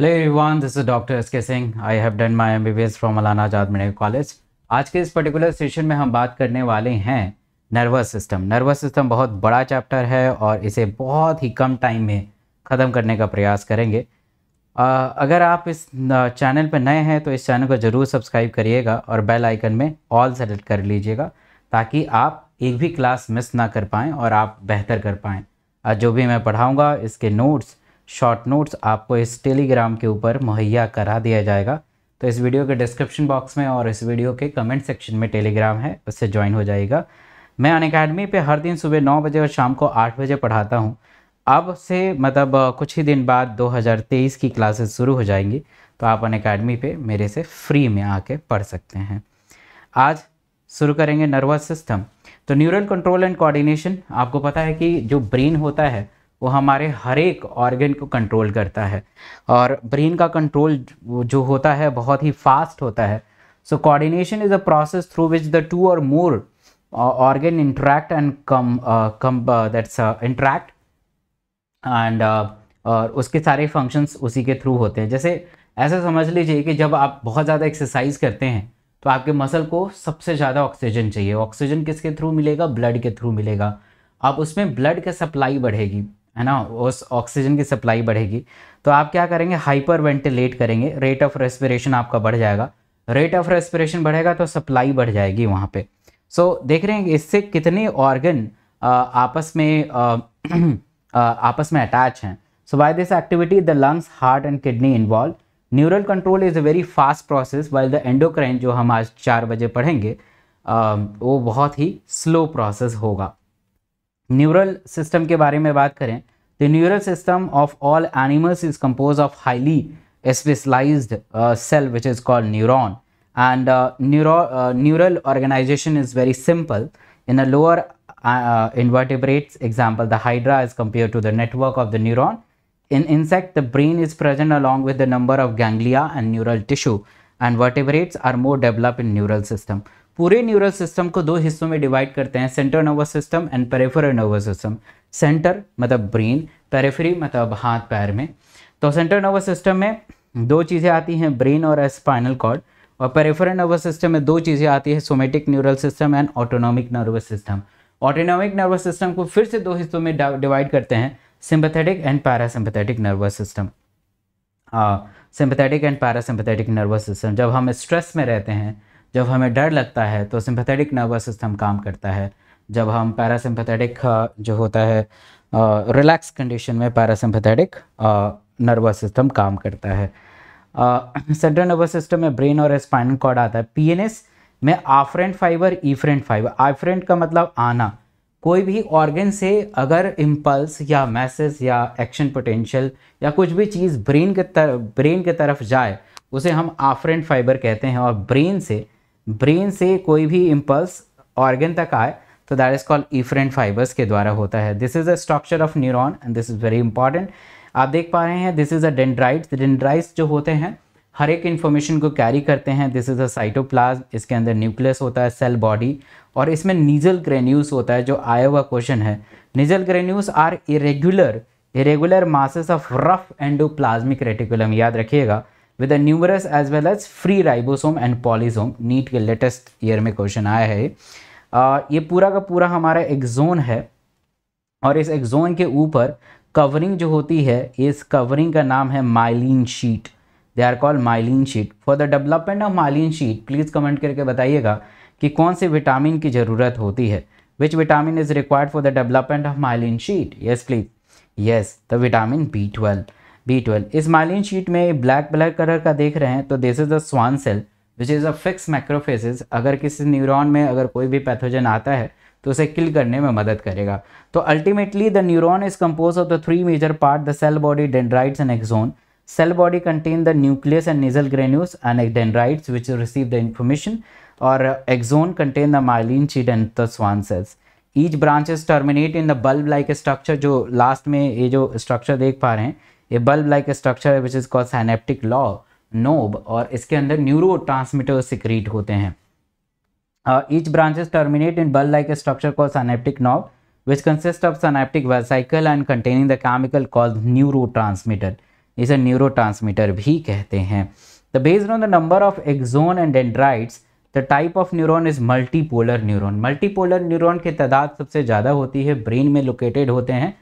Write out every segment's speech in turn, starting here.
Hello everyone this is doctor S K Singh I have done my MBBS from Maulana Azad medical college आज के इस particular session में हम बात करने वाले हैं नर्वस सिस्टम नर्वस सिस्टम बहुत बड़ा चैप्टर है और इसे बहुत ही कम टाइम में ख़त्म करने का प्रयास करेंगे आ, अगर आप इस चैनल पर नए हैं तो इस चैनल को ज़रूर सब्सक्राइब करिएगा और बेल आइकन में ऑल सेलेक्ट कर लीजिएगा ताकि आप एक भी क्लास मिस ना कर पाएँ और आप बेहतर कर पाएँ जो भी मैं पढ़ाऊँगा इसके नोट्स शॉर्ट नोट्स आपको इस टेलीग्राम के ऊपर मुहैया करा दिया जाएगा तो इस वीडियो के डिस्क्रिप्शन बॉक्स में और इस वीडियो के कमेंट सेक्शन में टेलीग्राम है उससे ज्वाइन हो जाएगा मैं अन अकेडमी पर हर दिन सुबह नौ बजे और शाम को आठ बजे पढ़ाता हूँ अब से मतलब कुछ ही दिन बाद 2023 की क्लासेस शुरू हो जाएंगी तो आप अन अकेडमी पर मेरे से फ्री में आके पढ़ सकते हैं आज शुरू करेंगे नर्वस सिस्टम तो न्यूरल कंट्रोल एंड कोऑर्डिनेशन आपको पता है कि जो ब्रेन होता है वो हमारे हर एक ऑर्गन को कंट्रोल करता है और ब्रेन का कंट्रोल जो होता है बहुत ही फास्ट होता है so coordination is a process through which the two or more organ interact and come come that's interact and और उसके सारे फंक्शंस उसी के थ्रू होते हैं जैसे ऐसा समझ लीजिए कि जब आप बहुत ज़्यादा एक्सरसाइज करते हैं तो आपके मसल को सबसे ज़्यादा ऑक्सीजन चाहिए ऑक्सीजन किसके थ्रू मिलेगा ब्लड के थ्रू मिलेगा अब उसमें ब्लड का सप्लाई बढ़ेगी है ना उस ऑक्सीजन की सप्लाई बढ़ेगी तो आप क्या करेंगे हाइपर वेंटिलेट करेंगे रेट ऑफ रेस्पिरेशन आपका बढ़ जाएगा रेट ऑफ रेस्पिरेशन बढ़ेगा तो सप्लाई बढ़ जाएगी वहाँ पे सो so, देख रहे हैं इससे कितने ऑर्गन आपस में आ, आ, आपस में अटैच हैं so by this activity the lungs heart and kidney involve neural control is a very fast process while the endocrine जो हम आज चार बजे पढ़ेंगे आ, वो बहुत ही स्लो प्रोसेस होगा न्यूरल सिस्टम के बारे में बात करें the neural system of all animals is compose of highly specialize cell which is called neuron and neural organization is very simple in a lower invertebrates example the hydra is compare to the network of the neuron in insect the brain is present along with the number of ganglia and neural tissue and vertebrates are more develop in neural system पूरे neural system को दो हिस्सों में divide करते हैं central nervous system and peripheral nervous system centre मतलब brain periphery मतलब हाथ पैर में तो सेंट्रल नर्वस सिस्टम में दो चीज़ें आती हैं ब्रेन और स्पाइनल कॉर्ड और पेरेफरल नर्वस सिस्टम में दो चीज़ें आती है somatic neural system and autonomic nervous system autonomic nervous system को फिर से दो हिस्सों में डिवाइड करते हैं sympathetic and parasympathetic nervous system sympathetic and parasympathetic nervous system जब हम स्ट्रेस में रहते हैं जब हमें डर लगता है तो सिंपथेटिक नर्वस सिस्टम काम करता है जब हम पैरासिम्पथेटिक जो होता है रिलैक्स कंडीशन में पैरासिम्पथेटिक नर्वस सिस्टम काम करता है सेंट्रल नर्वस सिस्टम में ब्रेन और स्पाइनल कॉर्ड आता है पीएनएस में afferent fibre efferent fibre afferent का मतलब आना कोई भी ऑर्गन से अगर इम्पल्स या मैसेज या एक्शन पोटेंशियल या कुछ भी चीज़ ब्रेन के तरफ ब्रेन के तरफ जाए उसे हम आफ्रेंट फाइबर कहते हैं और ब्रेन से ब्रेन से कोई भी इम्पल्स ऑर्गन तक आए तो that is called efferent fibres के द्वारा होता है this is a structure of neuron and this is very important आप देख पा रहे हैं this is a dendrite dendrite जो होते हैं हर एक इन्फॉर्मेशन को कैरी करते हैं दिस इज़ अ साइटोप्लाज्म इसके अंदर न्यूक्लियस होता है सेल बॉडी और इसमें नीजल ग्रेन्यूस होता है जो आया हुआ क्वेश्चन है Nissl granules are irregular irregular masses of rough endoplasmic reticulum याद रखिएगा with numerous as well as free ribosome and polysome NEET के लेटेस्ट ईयर में क्वेश्चन आया है आ, ये पूरा का पूरा हमारा एक्जोन है और इस एक्जोन के ऊपर कवरिंग जो होती है इस कवरिंग का नाम है myelin sheath they are call myelin sheath for the development of myelin sheath please comment करके बताइएगा कि कौन से विटामिन की ज़रूरत होती है which vitamin is required for the development of myelin sheath yes please yes the vitamin B twelve B twelve इस माइलिन शीट में ब्लैक ब्लैक कलर का देख रहे हैं तो this is a Schwann cell which is a fix macrophages अगर किसी neuron में अगर कोई भी पैथोजन आता है तो उसे किल करने में मदद करेगा तो ultimately the neuron is compose of the three major part the cell body dendrites and axon cell body contain the nucleus and Nissl granules and एक dendrites which receive the information और axon contain the myelin sheath and the Schwann cells each branches terminate in the bulb like structure जो last में ये जो structure देख पा रहे हैं ये बल्ब लाइक स्ट्रक्चर है विच इज कॉल सैनेप्टिक लॉ नोब और इसके अंदर न्यूरो ट्रांसमिटर सिक्रीट होते हैं each branches terminate in bulb like structure call synaptic knob which consist of synaptic vesicle and containing the chemical call neurotransmitter इसे neurotransmitter भी कहते हैं the based on the number of axon and dendrites the type of neuron is multipolar neuron multipolar neuron की तादाद सबसे ज़्यादा होती है ब्रेन में लोकेटेड होते हैं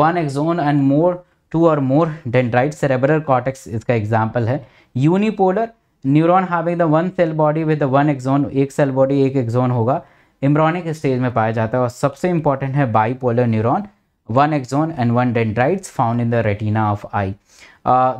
one axon and more two or more dendrite cerebral cortex इसका एग्जाम्पल है unipolar neuron having the one cell body with one axon एक सेल बॉडी एक एक्जोन होगा इम्ब्रॉनिक स्टेज में पाया जाता है और सबसे इंपॉर्टेंट है bipolar neuron one axon and one dendrites found in the retina of eye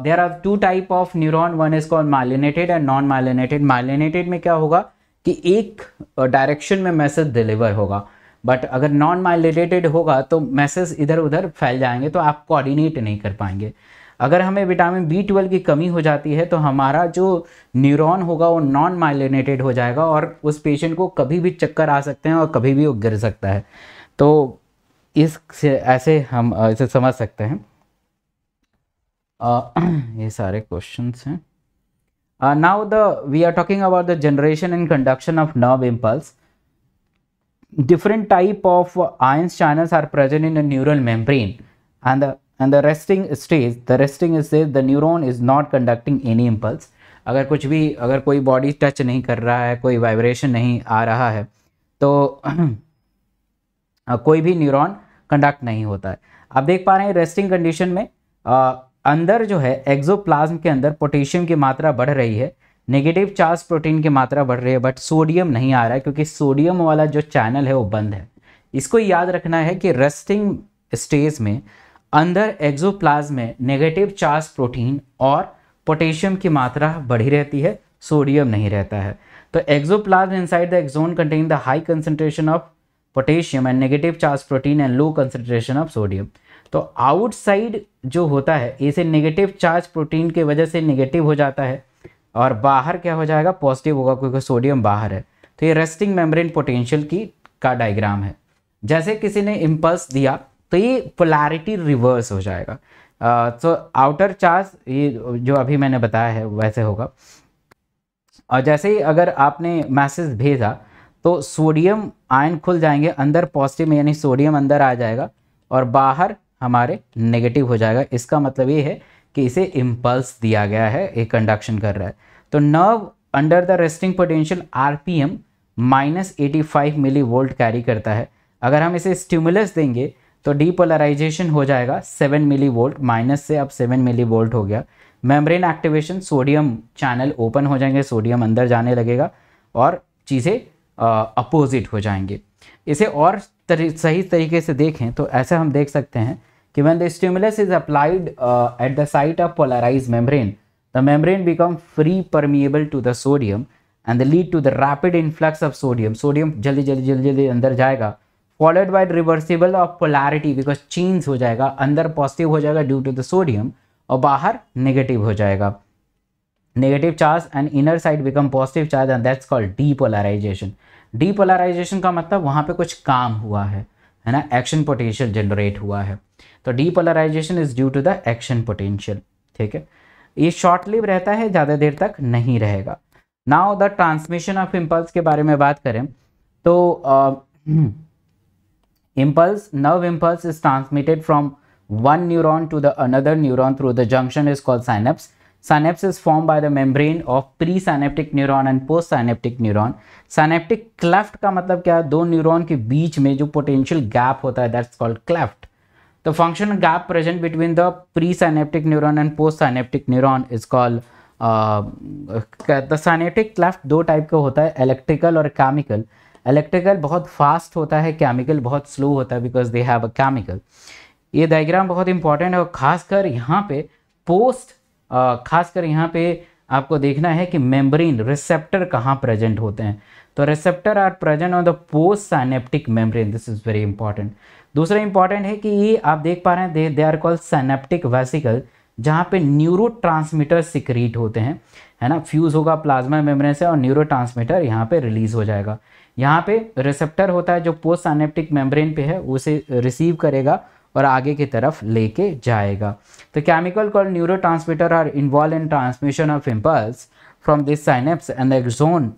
there are two type of neuron one is call myelinated and non myelinated myelinated में क्या होगा कि एक डायरेक्शन uh, में मैसेज डिलीवर होगा but अगर non myelinated होगा तो मैसेज इधर उधर फैल जाएंगे तो आप कोऑर्डिनेट नहीं कर पाएंगे अगर हमें विटामिन बी ट्वेल्व की कमी हो जाती है तो हमारा जो न्यूरॉन होगा वो नॉन माइलेटेड हो जाएगा और उस पेशेंट को कभी भी चक्कर आ सकते हैं और कभी भी वो गिर सकता है तो इस से ऐसे हम इसे समझ सकते हैं आ, ये सारे क्वेश्चंस हैं now the we are talking about the generation and conduction of nerve impulse different type of ions channels are present in a neural membrane and the and the resting stage the resting stage the neuron is not conducting any impulse अगर कुछ भी अगर कोई body touch नहीं कर रहा है कोई वाइब्रेशन नहीं आ रहा है तो कोई भी न्यूरॉन कंडक्ट नहीं होता है आप देख पा रहे हैं रेस्टिंग कंडीशन में आ, अंदर जो है एक्सोप्लाज्म के अंदर पोटेशियम की मात्रा बढ़ रही है नेगेटिव चार्ज प्रोटीन की मात्रा बढ़ रही है बट सोडियम नहीं आ रहा है क्योंकि सोडियम वाला जो चैनल है वो बंद है इसको याद रखना है कि रेस्टिंग स्टेज में अंदर एक्जोप्लाज्म में नेगेटिव चार्ज प्रोटीन और पोटेशियम की मात्रा बढ़ी रहती है सोडियम नहीं रहता है तो axoplasm inside the axon contain the high concentration of potassium and negative charge protein and low concentration of sodium तो आउटसाइड जो होता है इसे नेगेटिव चार्ज प्रोटीन की वजह से नेगेटिव हो जाता है और बाहर क्या हो जाएगा पॉजिटिव होगा क्योंकि सोडियम बाहर है तो ये रेस्टिंग मेम्ब्रेन पोटेंशियल की का डायग्राम है जैसे किसी ने इम्पल्स दिया तो ये पोलैरिटी रिवर्स हो जाएगा तो आउटर चार्ज ये जो अभी मैंने बताया है वैसे होगा और जैसे ही अगर आपने मैसेज भेजा तो सोडियम आयन खुल जाएंगे अंदर पॉजिटिव यानी सोडियम अंदर आ जाएगा और बाहर हमारे नेगेटिव हो जाएगा इसका मतलब ये है कि इसे इम्पल्स दिया गया है एक कंडक्शन कर रहा है तो nerve under the resting potential R P M minus eighty five millivolt carry करता है अगर हम इसे स्टिमुलस देंगे तो डीपोलराइजेशन हो जाएगा सेवन मिली वोल्ट माइनस से अब सेवन मिली वोल्ट हो गया membrane activation sodium channel open हो जाएंगे सोडियम अंदर जाने लगेगा और चीज़ें अपोजिट हो जाएंगे इसे और तरी, सही तरीके से देखें तो ऐसे हम देख सकते हैं कि when the stimulus is applied at the site of polarize polarized the the become free permeable to the sodium and the lead to the rapid influx of sodium sodium जल्दी जल्दी जल्दी जल्दी अंदर जाएगा followed by reversible of polarity because change हो जाएगा अंदर positive हो जाएगा ड्यू टू द सोडियम और बाहर नेगेटिव हो जाएगा negative charge and inner side become positive charge and that's called depolarization depolarization का मतलब वहाँ पे कुछ काम हुआ है है ना एक्शन पोटेंशियल जनरेट हुआ है तो depolarization is due to the action potential ठीक है ये शॉर्ट लिव रहता है ज़्यादा देर तक नहीं रहेगा now the transmission of impulse के बारे में बात करें तो impulse nerve impulse is transmitted from one neuron to the another neuron through the junction is called synapse Synapse is formed by the membrane of presynaptic neuron and postsynaptic neuron. Synaptic cleft का मतलब क्या है दो neuron के बीच में जो potential gap होता है that's called cleft The functional gap present between the presynaptic neuron and postsynaptic neuron is called the synaptic cleft दो टाइप का होता है इलेक्ट्रिकल और केमिकल इलेक्ट्रिकल बहुत फास्ट होता है केमिकल बहुत स्लो होता है because they have a chemical ये डायग्राम बहुत इंपॉर्टेंट है और खासकर यहाँ पे पोस्ट खासकर यहाँ पे आपको देखना है कि मेम्ब्रेन रिसेप्टर कहाँ प्रेजेंट होते हैं तो receptor are present on the post synaptic membrane this is very important दूसरा इंपॉर्टेंट है कि ये आप देख पा रहे हैं they are called synaptic vesicle जहाँ पे न्यूरो ट्रांसमीटर सिक्रीट होते हैं है ना फ्यूज़ होगा प्लाज्मा मेम्ब्रेन से और न्यूरो ट्रांसमीटर यहाँ पे रिलीज़ हो जाएगा यहाँ पे रिसेप्टर होता है जो पोस्ट सैनेप्टिक मेम्ब्रेन पे है उसे रिसीव करेगा और आगे की तरफ लेके जाएगा तो chemical call neurotransmitter are involve in transmission of impulse from this synapse and axon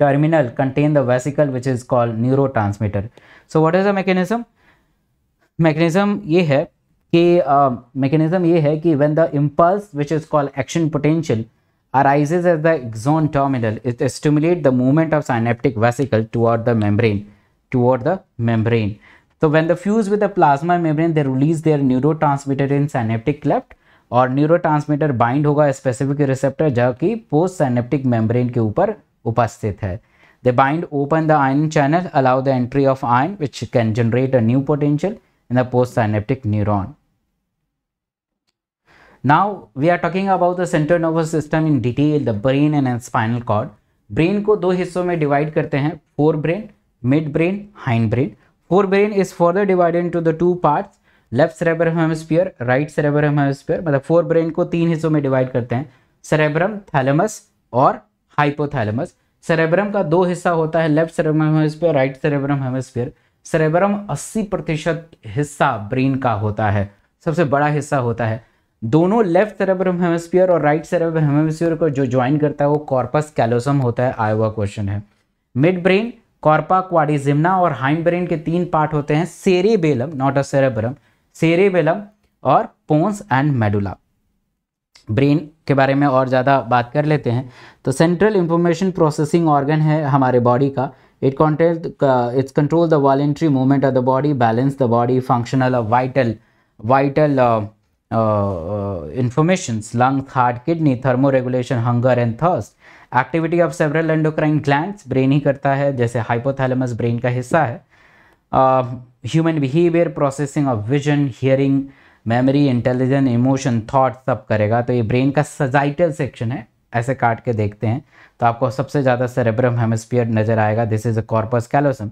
terminal contain the vesicle which is called neurotransmitter so what is a mechanism mechanism ये है कि मैकेनिज्म uh, ये है कि when the impulse which is called action potential arises at the axon terminal it stimulate the movement of synaptic vesicle toward the membrane toward the membrane तो when the fuse with plasma membrane they release their neurotransmitter in synaptic cleft और neurotransmitter bind होगा specific receptor जो कि post synaptic membrane के ऊपर उपस्थित है they bind open the ion channel allow the entry of ion which can generate a new potential in the post synaptic neuron now we are talking about the central nervous system in detail the brain and and spinal cord brain को दो हिस्सों में divide करते हैं forebrain midbrain hindbrain brain is further divided into the two parts left cerebrum hemisphere right cerebrum hemisphere मतलब fore brain को तीन हिस्सों में डिवाइड करते हैं सेरेब्रम थैलेमस और हाइपोथैलेमस सेरेब्रम का दो हिस्सा होता है left cerebrum hemisphere right cerebrum hemisphere cerebrum 80 प्रतिशत हिस्सा ब्रेन का होता है सबसे बड़ा हिस्सा होता है दोनों लेफ्ट सेरेब्रम हेमस्पियर और राइट सेरेब्रम हेमस्पियर को जो ज्वाइन करता है वो कॉर्पस कैलोसम होता है आयोवा क्वेश्चन है मिड ब्रेन कॉर्पा क्वाडिजिम्ना और हाइमब्रेन के तीन पार्ट होते हैं cerebellum not a cerebrum cerebellum और पोन्स एंड मेडुला ब्रेन के बारे में और ज़्यादा बात कर लेते हैं तो सेंट्रल इंफॉर्मेशन प्रोसेसिंग ऑर्गन है हमारे बॉडी का it control it's control the voluntary movement of the body balance the body functional और vital vital information lungs heart kidney thermoregulation hunger and thirst activity of several endocrine glands brain ही करता है जैसे hypothalamus brain का हिस्सा है human behaviour processing of vision hearing memory intelligence emotion thought सब करेगा तो ये ब्रेन का सजाइटल सेक्शन है ऐसे काट के देखते हैं तो आपको सबसे ज़्यादा सेरेब्रम हेमस्फीयर नज़र आएगा this is a corpus callosum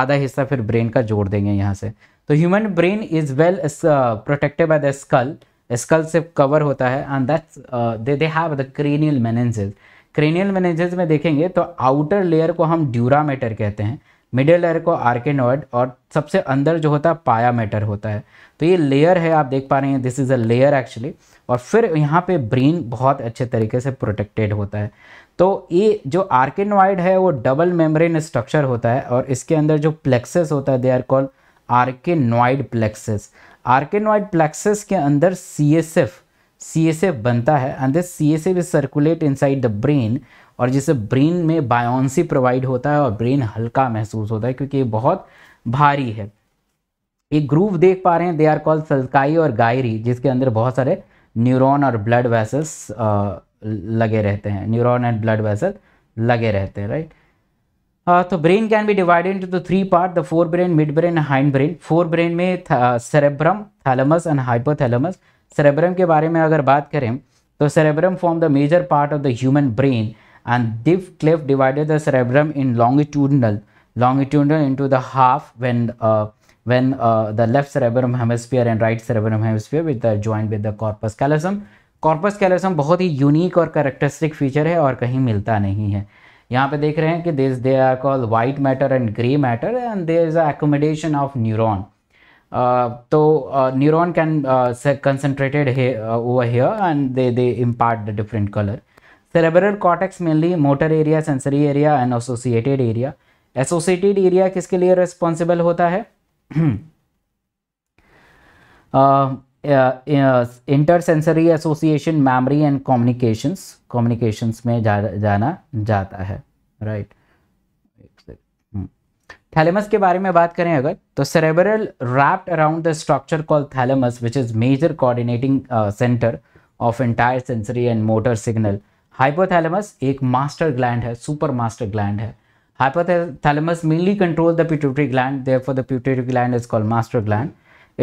आधा हिस्सा फिर ब्रेन का जोड़ देंगे यहाँ से तो human brain is well protected by the skull skull से कवर होता है and that's they they have the cranial meninges cranial meninges में देखेंगे तो आउटर लेयर को हम ड्यूरा मैटर कहते हैं मिडिल लेयर को आर्केनोइड और सबसे अंदर जो होता है पाया मैटर होता है तो ये लेयर है आप देख पा रहे हैं this is a layer actually और फिर यहाँ पे ब्रेन बहुत अच्छे तरीके से प्रोटेक्टेड होता है तो ये जो आर्केनोइड है वो डबल मेम्ब्रेन स्ट्रक्चर होता है और इसके अंदर जो प्लेक्सेस होता है they are called arachnoid plexus arachnoid plexus के अंदर C S F C S F बनता है and this C S F is circulate inside the brain और जिससे ब्रेन में बायोन्सी प्रोवाइड होता है और ब्रेन हल्का महसूस होता है क्योंकि ये बहुत भारी है एक ग्रूव देख पा रहे हैं दे आर कॉल्ड सल्काई और गायरी जिसके अंदर बहुत सारे न्यूरोन और ब्लड वैसल्स लगे रहते हैं न्यूरोन एंड ब्लड वैसल लगे रहते हैं राइट तो brain can be divided into three part the forebrain midbrain hindbrain forebrain में cerebrum thalamus and hypothalamus cerebrum के बारे में अगर बात करें तो cerebrum form the major part of the human brain and deep cleft divided the cerebrum in longitudinal longitudinal into the half when when the left cerebrum hemisphere and right cerebrum hemisphere with the joint with the corpus callosum corpus callosum बहुत ही unique और characteristic feature है और कहीं मिलता नहीं है यहाँ पे देख रहे हैं कि they are call white matter and grey matter and there is accommodation of neuron Uh, तो neuron can concentrated over here and they they impart the different colour cerebral cortex mainly motor area sensory area and associated area associated area किसके लिए responsible होता है intersensory association memory and communications communications में जा, जाना जाता है right right. Thalamus के बारे में बात करें अगर तो cerebral wrapped around the structure call thalamus which is major coordinating centre of entire sensory and motor signal hypothalamus एक मास्टर ग्लैंड है सुपर मास्टर ग्लैंड है hypothalamus mainly control the pituitary gland there the pituitary gland is called master gland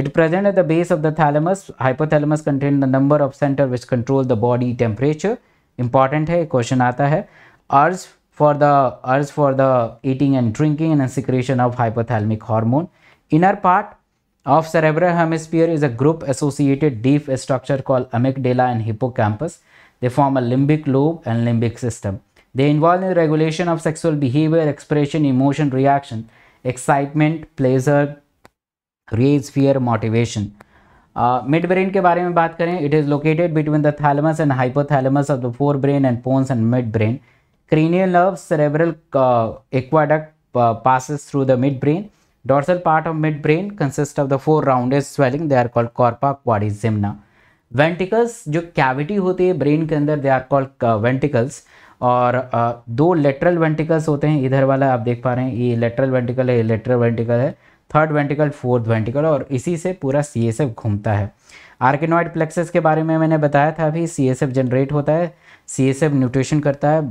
it present at the base of the thalamus hypothalamus contain the number of centre which control the body temperature important है question आता है अर्ज for the urge for the eating and drinking and secretion of hypothalamic hormone. Inner part of cerebral hemisphere is a group associated deep structure called amygdala and hippocampus. They form a limbic lobe and limbic system. They involve in the regulation of sexual behavior, expression, emotion, reaction, excitement, pleasure, rage, fear, motivation. Uh, midbrain brain के बारे में बात करें It is located between the thalamus and hypothalamus of the forebrain and pons and midbrain. cranial nerve cerebral uh, aqueduct uh, passes through the midbrain dorsal part of midbrain consists of the four rounded swelling they are called corpora quadi gymna ventricles जो cavity होती है brain के अंदर they are called ventricles और uh, दो lateral ventricles होते हैं इधर वाला आप देख पा रहे हैं ये लेटरल वेंटिकल है ये लेटरल वेंटिकल है थर्ड वेंटिकल फोर्थ वेंटिकल और इसी से पूरा सी घूमता है आर्किनॉइड प्लेक्सेस के बारे में मैंने बताया था अभी सी जनरेट होता है सी एस एफ न्यूट्रिशन करता है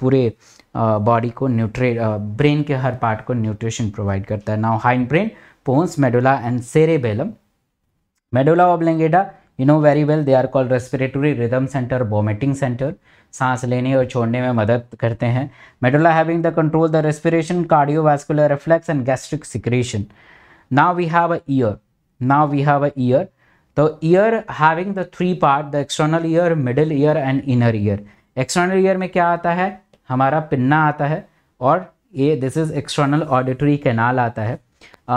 पूरे बॉडी को न्यूट्रे ब्रेन के हर पार्ट को न्यूट्रिशन प्रोवाइड करता है now hindbrain pons medulla and cerebellum medulla लेंगेडा you know very well they are called respiratory rhythm centre vomiting centre सांस लेने और छोड़ने में मदद करते हैं medulla having the control the respiration vascular reflex and gastric secretion now we have a ear now we have a ear तो ear having the three part the external year middle ear and inner ear external ear में क्या आता है हमारा pinna आता है और ये this is external auditory canal आता है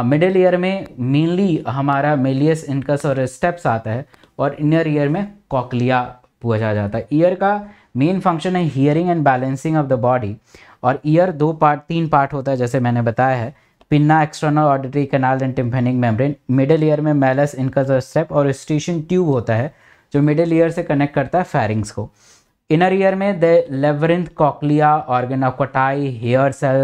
मिडिल uh, ईयर में मेनली हमारा मेलियस इनकस और स्टेप्स आता है और इनर ईयर में कॉकलिया पूछा जाता है ईयर का मेन फंक्शन है hearing and balancing of the body और ईयर दो पार्ट तीन पार्ट होता है जैसे मैंने बताया है pinna external auditory canal and tympanic membrane middle ear में मेलस इनका स्टेप और स्टेशन ट्यूब होता है जो मिडिल ईयर से कनेक्ट करता है फेरिंग्स को इनर ईयर में द लेवरिंथ कॉकलिया ऑर्गन कटाई hair cell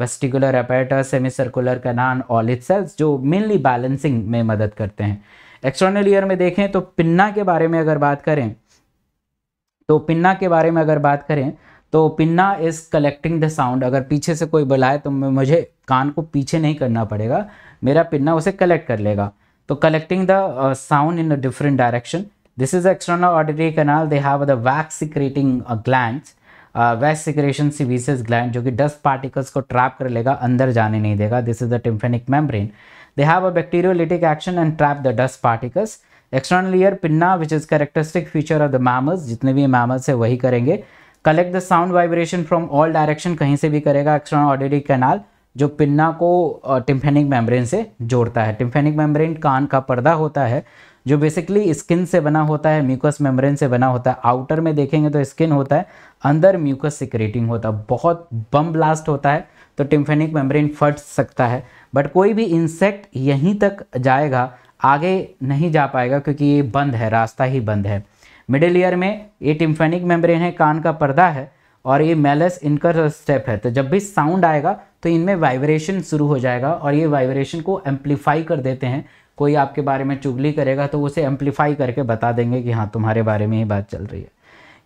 vestibular apparatus semicircular canal otolith cells जो मेनली बैलेंसिंग में मदद करते हैं एक्सटर्नल ईयर में देखें तो पिन्ना के बारे में अगर बात करें तो पिन्ना के बारे में अगर बात करें तो pinna is collecting the sound अगर पीछे से कोई बुलाए तो मुझे कान को पीछे नहीं करना पड़ेगा मेरा पिन्ना उसे कलेक्ट कर लेगा तो collecting the sound in a different direction this is external auditory canal they have the wax secreting gland wax secretion सीवीसेस ग्लैंड जो कि डस्ट पार्टिकल्स को ट्रैप कर लेगा अंदर जाने नहीं देगा this is the tympanic membrane they have a bacteriolytic action and trap the dust particles external ear pinna which is characteristic feature of the mammals जितने भी मैमल्स है वही करेंगे collect the sound vibration from all direction कहीं से भी करेगा extra auditory canal जो पिन्ना को टिम्फेनिक मेम्ब्रेन से जोड़ता है टिम्फेनिक मेम्ब्रेन कान का पर्दा होता है जो बेसिकली स्किन से बना होता है म्यूकस मेम्ब्रेन से बना होता है आउटर में देखेंगे तो स्किन होता है अंदर म्यूकस सिक्रेटिंग होता है बहुत बम ब्लास्ट होता है तो टिम्फेनिक मेम्ब्रेन फट सकता है बट कोई भी इंसेक्ट यहीं तक जाएगा आगे नहीं जा पाएगा क्योंकि ये बंद है रास्ता ही बंद है मिडिल ईयर में ये टिम्फेनिक मेम्ब्रेन है कान का पर्दा है और ये मेलस इनका स्टेप है तो जब भी साउंड आएगा तो इनमें वाइब्रेशन शुरू हो जाएगा और ये वाइब्रेशन को एम्पलीफाई कर देते हैं कोई आपके बारे में चुगली करेगा तो उसे एम्पलीफाई करके बता देंगे कि हाँ तुम्हारे बारे में ही बात चल रही है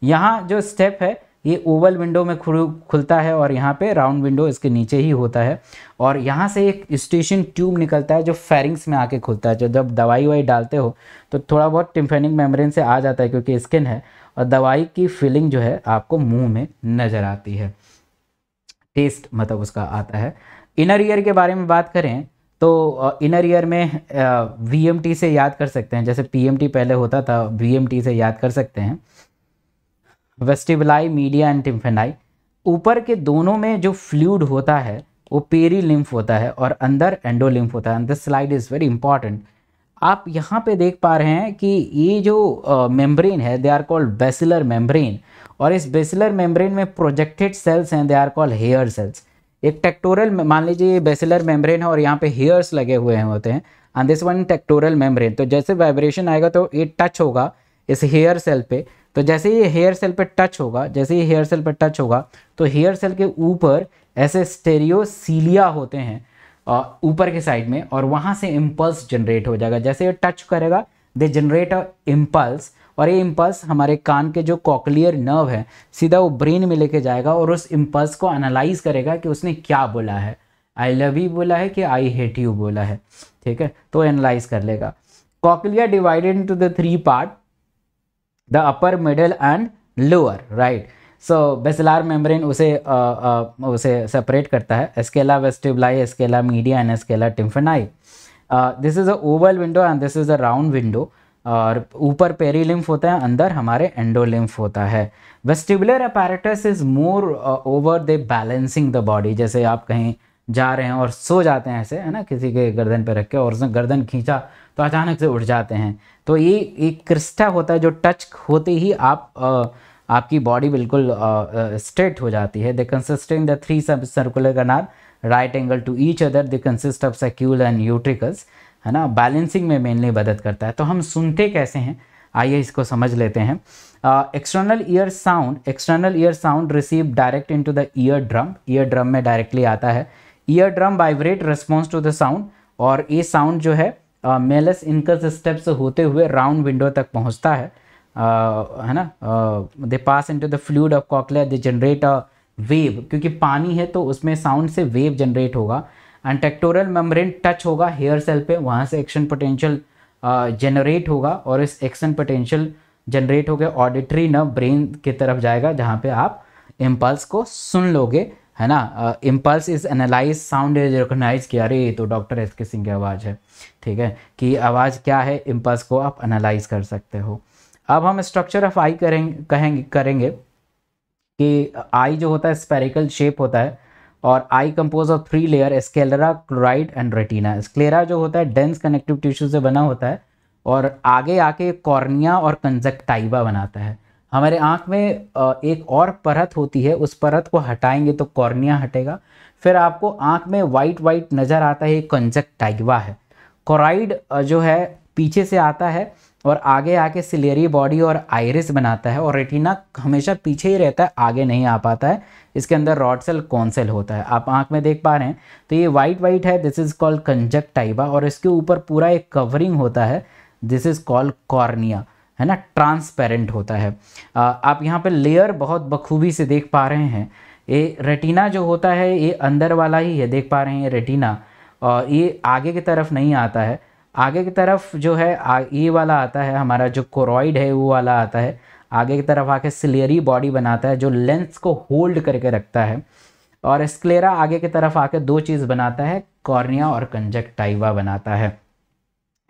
यहाँ जो स्टेप है ये ओवल विंडो में खुल खुलता है और यहाँ पे राउंड विंडो इसके नीचे ही होता है और यहाँ से एक स्टेशन ट्यूब निकलता है जो फेरिंग्स में आके खुलता है जो जब दवाई वाई डालते हो तो थोड़ा बहुत टिम्फेनिक मेम्ब्रेन से आ जाता है क्योंकि स्किन है और दवाई की फीलिंग जो है आपको मुंह में नज़र आती है टेस्ट मतलब उसका आता है इनर ईयर के बारे में बात करें तो इनर ईयर में वी से याद कर सकते हैं जैसे पी पहले होता था वी से याद कर सकते हैं वेस्टिबलाई मीडिया एंड टिम्फेनाई ऊपर के दोनों में जो फ्लूड होता है वो पेरी लिम्फ होता है और अंदर एंडोलिम्फ होता है अंदर स्लाइड इज़ वेरी इंपॉर्टेंट आप यहाँ पे देख पा रहे हैं कि ये जो मेम्ब्रेन है they are called basilar membrane और इस बेसिलर मेम्ब्रेन में प्रोजेक्टेड सेल्स हैं they are called hair cells एक टेक्टोरल मान लीजिए ये बेसिलर मेम्ब्रेन है और यहाँ पे हेयर्स लगे हुए होते हैं and this one tectorial membrane तो जैसे वाइब्रेशन आएगा तो ये टच होगा इस हेयर सेल पर तो जैसे ये हेयर सेल पे टच होगा जैसे ये हेयर सेल पे टच होगा तो हेयर सेल के ऊपर ऐसे स्टेरियोसीलिया होते हैं ऊपर के साइड में और वहाँ से इम्पल्स जनरेट हो जाएगा जैसे ये टच करेगा दे जनरेट अ इम्पल्स और ये इम्पल्स हमारे कान के जो कॉकलियर नर्व है सीधा वो ब्रेन में लेके जाएगा और उस इम्पल्स को एनालाइज करेगा कि उसने क्या बोला है आई लव यू बोला है कि आई हेट यू बोला है ठीक है तो एनालाइज कर लेगा cochlea divided into the three part the upper middle and lower right so basilar membrane उसे आ, आ, उसे सेपरेट करता है scala vestibuli scala media and scala tympani this is a oval window and this is a round window और ऊपर पेरीलिम्फ होता है अंदर हमारे एंडोलिम्फ होता है vestibular apparatus is more over the balancing the body जैसे आप कहीं जा रहे हैं और सो जाते हैं ऐसे है ना किसी के गर्दन पर रख के और उसने गर्दन खींचा तो अचानक से उठ जाते हैं तो ये एक क्रिस्टा होता है जो टच होते ही आप आ, आपकी बॉडी बिल्कुल स्ट्रेट हो जाती है they consisting the three sub circular canal right angle to each other they consist of saccule and utricle है ना बैलेंसिंग में मेनली मदद करता है तो हम सुनते कैसे हैं आइए इसको समझ लेते हैं external ear sound external ear sound receive direct into the eardrum eardrum में डायरेक्टली आता है eardrum vibrate response to the sound और ये साउंड जो है मेलस इनकस स्टेप्स होते हुए राउंड विंडो तक पहुंचता है uh, है ना they pass into the fluid of कॉकलेट दे जनरेट अ वेव क्योंकि पानी है तो उसमें साउंड से वेव जनरेट होगा एंड टेक्टोरल मेम्ब्रेन टच होगा हेयर सेल पे वहाँ से एक्शन पोटेंशियल जनरेट होगा और इस एक्शन पोटेंशियल जनरेट हो गया ऑडिटरी नर्व ब्रेन की तरफ जाएगा जहाँ पे आप इम्पल्स को सुन लोगे है ना impulse is analyse sound is recognise किया अरे तो डॉक्टर एस के सिंह की आवाज़ है ठीक है कि आवाज़ क्या है इम्पल्स को आप एनालाइज कर सकते हो अब हम स्ट्रक्चर ऑफ आई करेंगे कहेंगे करेंगे कि आई जो होता है स्पेरिकल शेप होता है और eye compose of three layer sclera choroid and retina sclera जो होता है डेंस कनेक्टिव टिश्यू से बना होता है और आगे आके कॉर्निया और कंजक्टाइवा बनाता है हमारे आँख में एक और परत होती है उस परत को हटाएंगे तो कॉर्निया हटेगा फिर आपको आँख में वाइट वाइट नज़र आता है कंजक्टाइवा है कोराइड जो है पीछे से आता है और आगे आके सिलेरी बॉडी और आयरिस बनाता है और रेटिना हमेशा पीछे ही रहता है आगे नहीं आ पाता है इसके अंदर रॉड सेल कौन सेल होता है आप आंख में देख पा रहे हैं तो ये वाइट वाइट है दिस इज़ कॉल्ड कंजक्टाइवा और इसके ऊपर पूरा एक कवरिंग होता है दिस इज़ कॉल्ड कॉर्निया है ना ट्रांसपेरेंट होता है आ, आप यहाँ पे लेयर बहुत बखूबी से देख पा रहे हैं ये रेटिना जो होता है ये अंदर वाला ही है देख पा रहे हैं ये रेटिना और ये आगे की तरफ नहीं आता है आगे की तरफ जो है ये वाला आता है हमारा जो कोरोइड है वो वाला आता है आगे की तरफ आके सिलियरी बॉडी बनाता है जो लेंस को होल्ड करके रखता है और स्क्लेरा आगे की तरफ आके दो चीज़ बनाता है कॉर्निया और कंजक्टाइवा बनाता है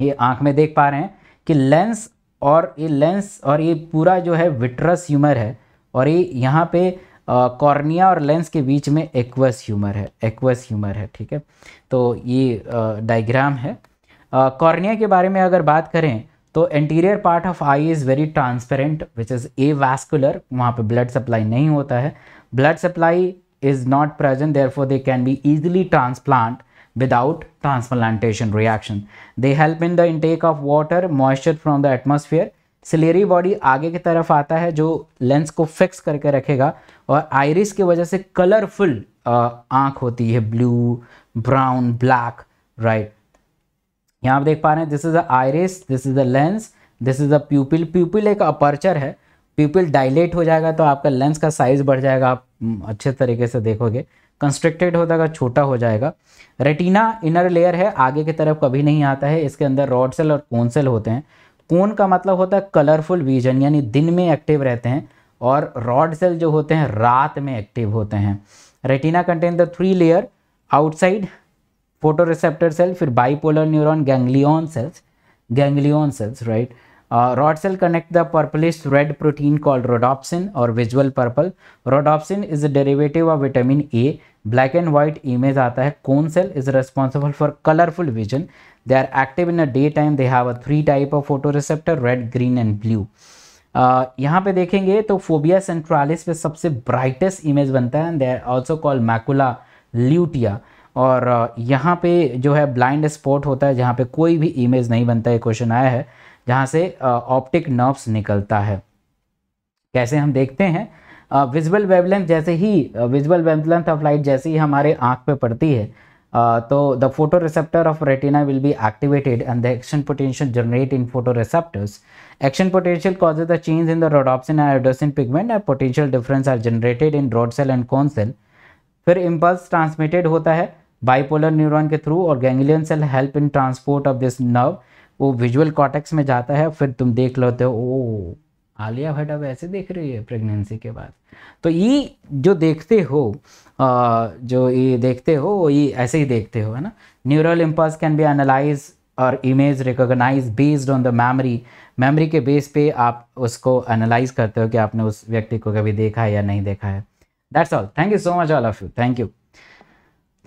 ये आँख में देख पा रहे हैं कि लेंस और ये लेंस और ये पूरा जो है विट्रस ह्यूमर है और ये यहाँ पे कॉर्निया और लेंस के बीच में एक्वस ह्यूमर है एक्वस ह्यूमर है ठीक है तो ये डायग्राम है कॉर्निया के बारे में अगर बात करें तो anterior part of eye is very transparent which is a vascular वहाँ पर ब्लड सप्लाई नहीं होता है blood supply is not present therefore they can be easily transplant without transplantation reaction. They help in the intake of water, moisture from the atmosphere. Ciliary body आगे की तरफ आता है जो लेंस को फिक्स करके रखेगा और आयरिस की वजह से कलरफुल आंख होती है ब्लू ब्राउन ब्लैक राइट यहाँ आप देख पा रहे हैं this is the iris this is the lens this is the pupil pupil एक अपर्चर है प्यूपिल डायलेट हो जाएगा तो आपका लेंस का साइज़ बढ़ जाएगा आप हम्म, अच्छे तरीके से देखोगे कंस्ट्रिक्टेड हो जाएगा छोटा हो जाएगा रेटिना इनर लेयर है आगे की तरफ कभी नहीं आता है इसके अंदर रॉड सेल और कोन सेल होते हैं कोन का मतलब होता है कलरफुल विजन यानी दिन में एक्टिव रहते हैं और रॉड सेल जो होते हैं रात में एक्टिव होते हैं retina contain the three layer outside photoreceptor cell फिर bipolar neuron ganglion cells ganglion cells right rod cell connect the purplish red protein called rhodopsin और visual purple rhodopsin is a derivative of vitamin A black and white image आता है कौन cell is responsible for colourful vision they are active in a day time they have a three type of photoreceptor red green and blue यहाँ पे देखेंगे तो phobia सेंट्रालिस पे सबसे brightest image बनता है they are also call macula lutea और uh, यहाँ पे जो है ब्लाइंड स्पॉट होता है जहाँ पे कोई भी इमेज नहीं बनता है क्वेश्चन आया है जहाँ से ऑप्टिक uh, नर्व्स निकलता है कैसे हम देखते हैं विजुअल वेवलेंथ जैसे ही विजुअल वेवलेंथ ऑफ लाइट जैसे ही हमारे आँख पे पड़ती है uh, तो the photoreceptor of retina will be activated and the action potential generate in photoreceptors action potential cause the change in the rhodopsin and iodopsin pigment and potential difference are generated in rod cell and cone cell फिर impulse transmitted होता है bipolar neuron के through और ganglion cell help in transport of this nerve वो visual cortex में जाता है फिर तुम देख लेते हो ओ आलिया भट्ट अब ऐसे देख रही है प्रेगनेंसी के बाद तो ये जो देखते हो जो ये देखते हो ये ऐसे ही देखते हो है ना neural impulse can be analyse और image recognise based on the memory memory के बेस पे आप उसको एनालाइज करते हो कि आपने उस व्यक्ति को कभी देखा है या नहीं देखा है that's all thank you so much all of you thank you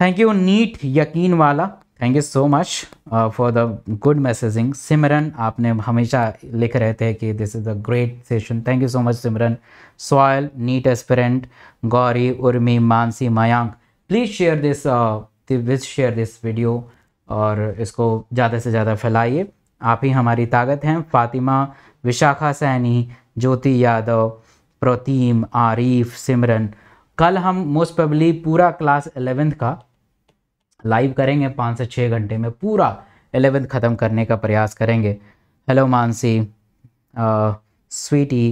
thank you NEET यकीन वाला thank you so much for the good messaging Simran आपने हमेशा लिख रहे थे कि this is a great session thank you so much Simran सॉयल NEET aspirant Gauri Urmi Mansi Mayank please share this विज शेयर दिस वीडियो और इसको ज़्यादा से ज़्यादा फैलाइए आप ही हमारी ताकत हैं फातिमा विशाखा सैनी ज्योति यादव प्रतीम आरिफ सिमरन कल हम मोस्ट पबली पूरा क्लास एलेवेंथ का लाइव करेंगे पाँच से छः घंटे में पूरा एलेवेंथ ख़त्म करने का प्रयास करेंगे hello Mansi Sweety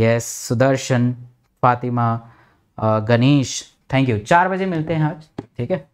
yes Sudarshan Fatima Ganesh thank you चार बजे मिलते हैं आज ठीक है